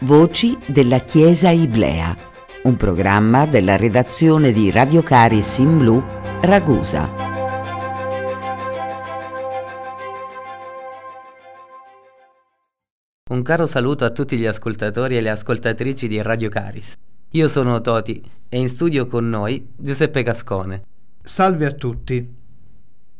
Voci della Chiesa Iblea, un programma della redazione di Radio Caris in Blu, Ragusa. Un caro saluto a tutti gli ascoltatori e le ascoltatrici di Radio Caris. Io sono Toti e in studio con noi Giuseppe Gascone. Salve a tutti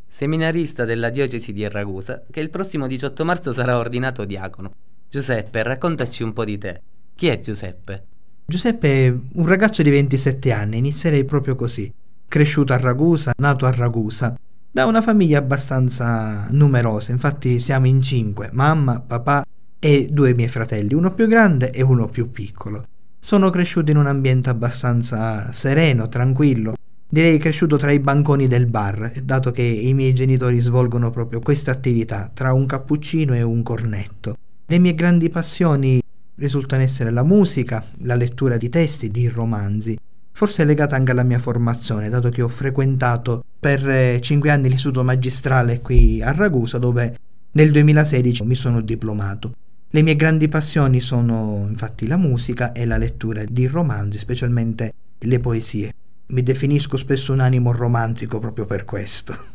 seminarista della diocesi di Ragusa, che il prossimo 18 marzo sarà ordinato diacono. Giuseppe, raccontaci un po' di te. Chi è Giuseppe? Giuseppe è un ragazzo di 27 anni, inizierei proprio così. Cresciuto a Ragusa, nato a Ragusa, da una famiglia abbastanza numerosa, infatti siamo in cinque, mamma, papà e due miei fratelli, uno più grande e uno più piccolo. Sono cresciuto in un ambiente abbastanza sereno, tranquillo, Direi cresciuto tra i banconi del bar, dato che i miei genitori svolgono proprio questa attività, tra un cappuccino e un cornetto. Le mie grandi passioni risultano essere la musica, la lettura di testi, di romanzi, forse legata anche alla mia formazione, dato che ho frequentato per eh, cinque anni l'istituto magistrale qui a Ragusa, dove nel 2016 mi sono diplomato. Le mie grandi passioni sono infatti la musica e la lettura di romanzi, specialmente le poesie mi definisco spesso un animo romantico proprio per questo.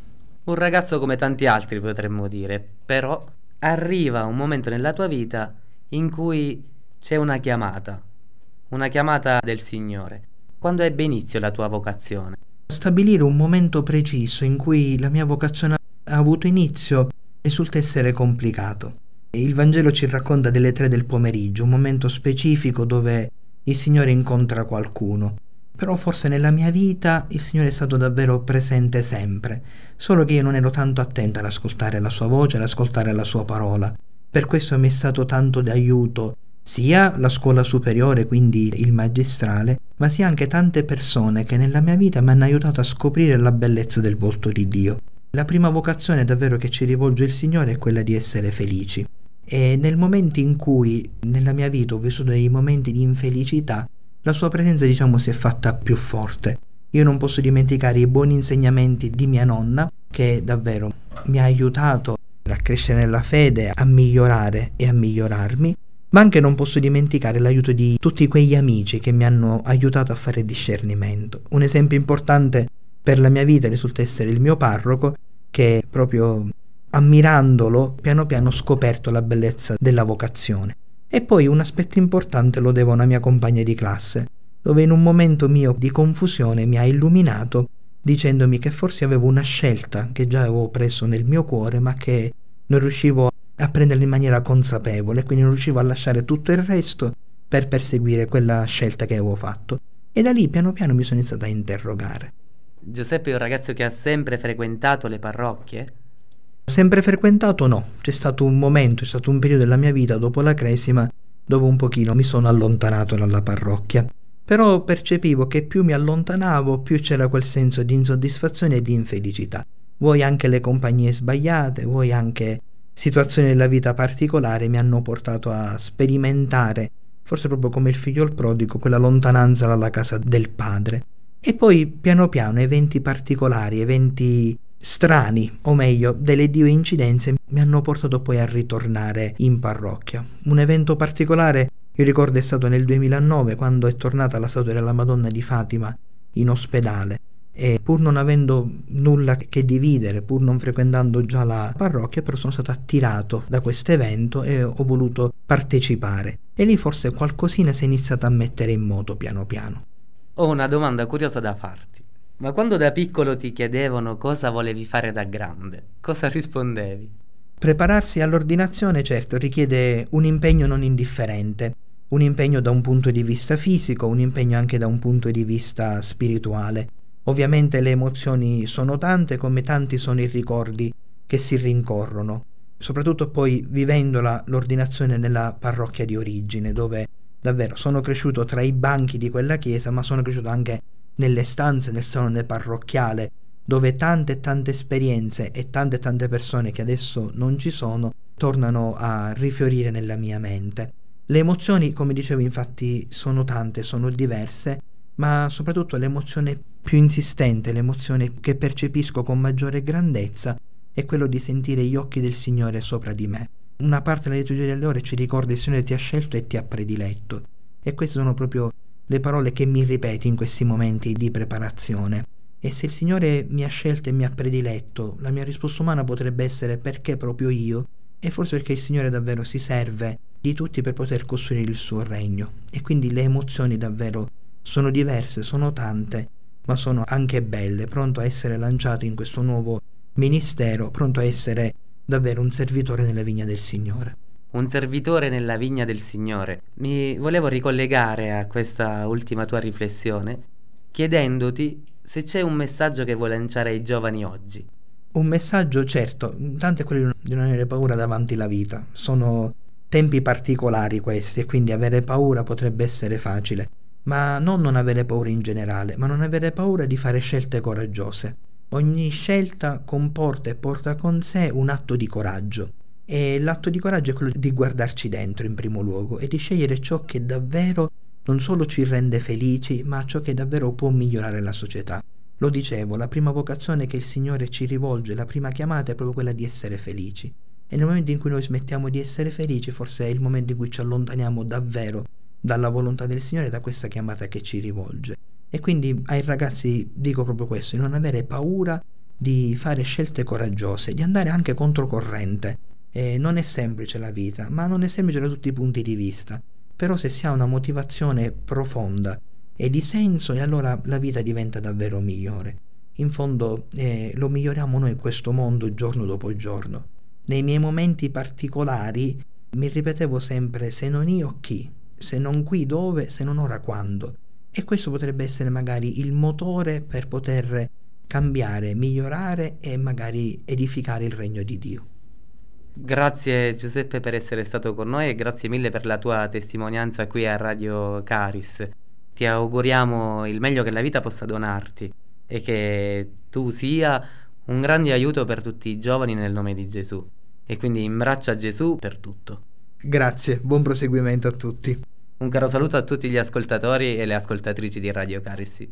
Un ragazzo come tanti altri potremmo dire, però arriva un momento nella tua vita in cui c'è una chiamata, una chiamata del Signore. Quando ebbe inizio la tua vocazione? Stabilire un momento preciso in cui la mia vocazione ha avuto inizio risulta essere complicato. Il Vangelo ci racconta delle tre del pomeriggio, un momento specifico dove il Signore incontra qualcuno. Però forse nella mia vita il Signore è stato davvero presente sempre, solo che io non ero tanto attenta ad ascoltare la sua voce, ad ascoltare la sua parola. Per questo mi è stato tanto d'aiuto sia la scuola superiore, quindi il magistrale, ma sia anche tante persone che nella mia vita mi hanno aiutato a scoprire la bellezza del volto di Dio. La prima vocazione davvero che ci rivolge il Signore è quella di essere felici. E nel momento in cui nella mia vita ho vissuto dei momenti di infelicità, la sua presenza diciamo si è fatta più forte. Io non posso dimenticare i buoni insegnamenti di mia nonna che davvero mi ha aiutato a crescere nella fede, a migliorare e a migliorarmi, ma anche non posso dimenticare l'aiuto di tutti quegli amici che mi hanno aiutato a fare discernimento. Un esempio importante per la mia vita risulta essere il mio parroco che proprio ammirandolo piano piano ho scoperto la bellezza della vocazione. E poi un aspetto importante lo devo a una mia compagna di classe, dove in un momento mio di confusione mi ha illuminato dicendomi che forse avevo una scelta che già avevo preso nel mio cuore ma che non riuscivo a prenderla in maniera consapevole, quindi non riuscivo a lasciare tutto il resto per perseguire quella scelta che avevo fatto. E da lì piano piano mi sono iniziato a interrogare. Giuseppe è un ragazzo che ha sempre frequentato le parrocchie? Sempre frequentato? No, c'è stato un momento, c'è stato un periodo della mia vita dopo la cresima dove un pochino mi sono allontanato dalla parrocchia. Però percepivo che più mi allontanavo, più c'era quel senso di insoddisfazione e di infelicità. Vuoi anche le compagnie sbagliate, vuoi anche situazioni della vita particolare mi hanno portato a sperimentare, forse proprio come il figlio il prodigo, quella lontananza dalla casa del padre. E poi piano piano eventi particolari, eventi strani, o meglio, delle due incidenze mi hanno portato poi a ritornare in parrocchia. Un evento particolare, io ricordo, è stato nel 2009 quando è tornata la statua della Madonna di Fatima in ospedale e pur non avendo nulla che dividere, pur non frequentando già la parrocchia, però sono stato attirato da questo evento e ho voluto partecipare. E lì forse qualcosina si è iniziata a mettere in moto piano piano. Ho una domanda curiosa da farti. Ma quando da piccolo ti chiedevano cosa volevi fare da grande, cosa rispondevi? Prepararsi all'ordinazione certo richiede un impegno non indifferente, un impegno da un punto di vista fisico, un impegno anche da un punto di vista spirituale. Ovviamente le emozioni sono tante come tanti sono i ricordi che si rincorrono, soprattutto poi vivendola l'ordinazione nella parrocchia di origine, dove davvero sono cresciuto tra i banchi di quella chiesa, ma sono cresciuto anche nelle stanze nel salone parrocchiale, dove tante e tante esperienze e tante e tante persone che adesso non ci sono tornano a rifiorire nella mia mente. Le emozioni, come dicevo infatti, sono tante, sono diverse, ma soprattutto l'emozione più insistente, l'emozione che percepisco con maggiore grandezza, è quello di sentire gli occhi del Signore sopra di me. Una parte della liturgia delle ore ci ricorda il Signore ti ha scelto e ti ha prediletto. E queste sono proprio le parole che mi ripeti in questi momenti di preparazione. E se il Signore mi ha scelto e mi ha prediletto, la mia risposta umana potrebbe essere perché proprio io, e forse perché il Signore davvero si serve di tutti per poter costruire il suo regno. E quindi le emozioni davvero sono diverse, sono tante, ma sono anche belle, pronto a essere lanciato in questo nuovo ministero, pronto a essere davvero un servitore nella vigna del Signore un servitore nella vigna del Signore. Mi volevo ricollegare a questa ultima tua riflessione chiedendoti se c'è un messaggio che vuoi lanciare ai giovani oggi. Un messaggio certo, tanto è quello di non avere paura davanti alla vita. Sono tempi particolari questi e quindi avere paura potrebbe essere facile. Ma non non avere paura in generale, ma non avere paura di fare scelte coraggiose. Ogni scelta comporta e porta con sé un atto di coraggio e l'atto di coraggio è quello di guardarci dentro in primo luogo e di scegliere ciò che davvero non solo ci rende felici, ma ciò che davvero può migliorare la società. Lo dicevo, la prima vocazione che il Signore ci rivolge, la prima chiamata è proprio quella di essere felici. E nel momento in cui noi smettiamo di essere felici, forse è il momento in cui ci allontaniamo davvero dalla volontà del Signore, e da questa chiamata che ci rivolge. E quindi ai ragazzi dico proprio questo, di non avere paura di fare scelte coraggiose, di andare anche controcorrente, eh, non è semplice la vita, ma non è semplice da tutti i punti di vista. Però se si ha una motivazione profonda e di senso, e allora la vita diventa davvero migliore. In fondo eh, lo miglioriamo noi questo mondo giorno dopo giorno. Nei miei momenti particolari mi ripetevo sempre se non io chi, se non qui dove, se non ora quando. E questo potrebbe essere magari il motore per poter cambiare, migliorare e magari edificare il regno di Dio. Grazie Giuseppe per essere stato con noi e grazie mille per la tua testimonianza qui a Radio Caris. Ti auguriamo il meglio che la vita possa donarti e che tu sia un grande aiuto per tutti i giovani nel nome di Gesù. E quindi imbraccia Gesù per tutto. Grazie, buon proseguimento a tutti. Un caro saluto a tutti gli ascoltatori e le ascoltatrici di Radio Caris.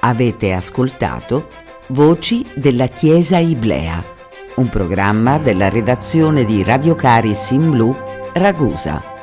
Avete ascoltato Voci della Chiesa Iblea, un programma della redazione di Radio Caris in Blu, Ragusa.